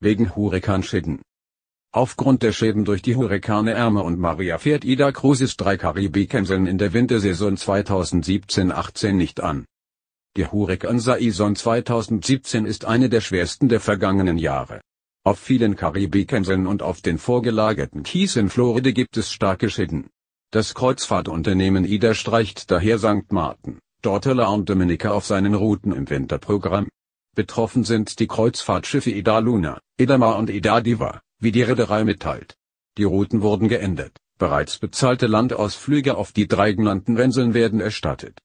wegen Hurrikanschäden. Aufgrund der Schäden durch die Hurrikane Irma und Maria fährt Ida Cruises drei Karibikinseln in der Wintersaison 2017-18 nicht an. Der Hurrikansaison 2017 ist eine der schwersten der vergangenen Jahre. Auf vielen Karibikinseln und auf den vorgelagerten Kies in Florida gibt es starke Schäden. Das Kreuzfahrtunternehmen Ida streicht daher St. Martin, Dortela und Dominica auf seinen Routen im Winterprogramm. Betroffen sind die Kreuzfahrtschiffe Ida Luna, Ida Mar und Ida Diva, wie die Reederei mitteilt. Die Routen wurden geändert, bereits bezahlte Landausflüge auf die drei genannten Inseln werden erstattet.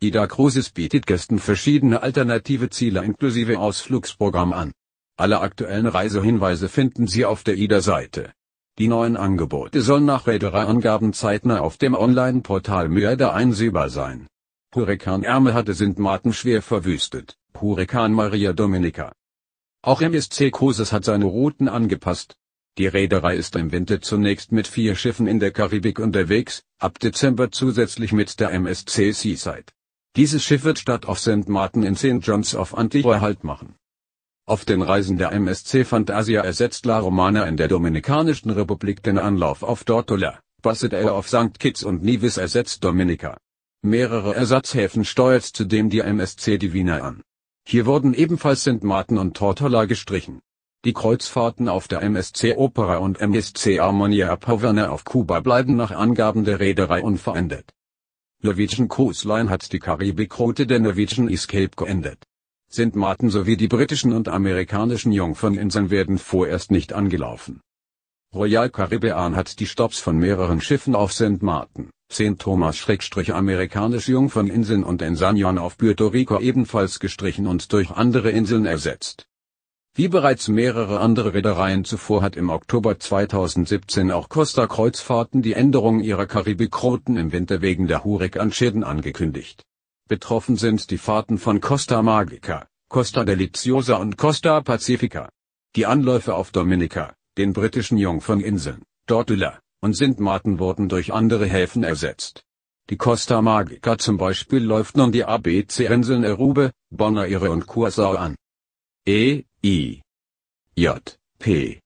Ida Cruises bietet Gästen verschiedene alternative Ziele inklusive Ausflugsprogramm an. Alle aktuellen Reisehinweise finden Sie auf der Ida-Seite. Die neuen Angebote sollen nach Reedereiangaben zeitnah auf dem Online-Portal Myada einsehbar sein. Hurrikanärme hatte Sint Maarten schwer verwüstet, Hurrikan Maria Dominica. Auch MSC Cruises hat seine Routen angepasst. Die Reederei ist im Winter zunächst mit vier Schiffen in der Karibik unterwegs, ab Dezember zusätzlich mit der MSC Seaside. Dieses Schiff wird statt auf St. Martin in St. John's auf Antigua Halt machen. Auf den Reisen der MSC Fantasia ersetzt La Romana in der Dominikanischen Republik den Anlauf auf Dortola, Basseterre auf St. Kitts und Nevis ersetzt Dominica. Mehrere Ersatzhäfen steuert zudem die MSC Divina an. Hier wurden ebenfalls St. Martin und Tortola gestrichen. Die Kreuzfahrten auf der MSC Opera und MSC Armonia ab auf Kuba bleiben nach Angaben der Reederei unverändert. Norwegian Cruise Line hat die Karibikroute der Norwegian Escape geändert. St. Martin sowie die britischen und amerikanischen Jungferninseln werden vorerst nicht angelaufen. Royal Caribbean hat die Stops von mehreren Schiffen auf St. Martin, St. Thomas-amerikanische Jungferninseln und Enseñon auf Puerto Rico ebenfalls gestrichen und durch andere Inseln ersetzt. Wie bereits mehrere andere Reedereien zuvor hat im Oktober 2017 auch Costa Kreuzfahrten die Änderung ihrer Karibikrouten im Winter wegen der Hurrikanschäden angekündigt. Betroffen sind die Fahrten von Costa Magica, Costa Deliciosa und Costa Pacifica. Die Anläufe auf Dominica, den britischen Jungferninseln, Dordula, und St. Martin wurden durch andere Häfen ersetzt. Die Costa Magica zum Beispiel läuft nun die ABC-Inseln Erube, Bonaire und Curacao an. E, I, J, P.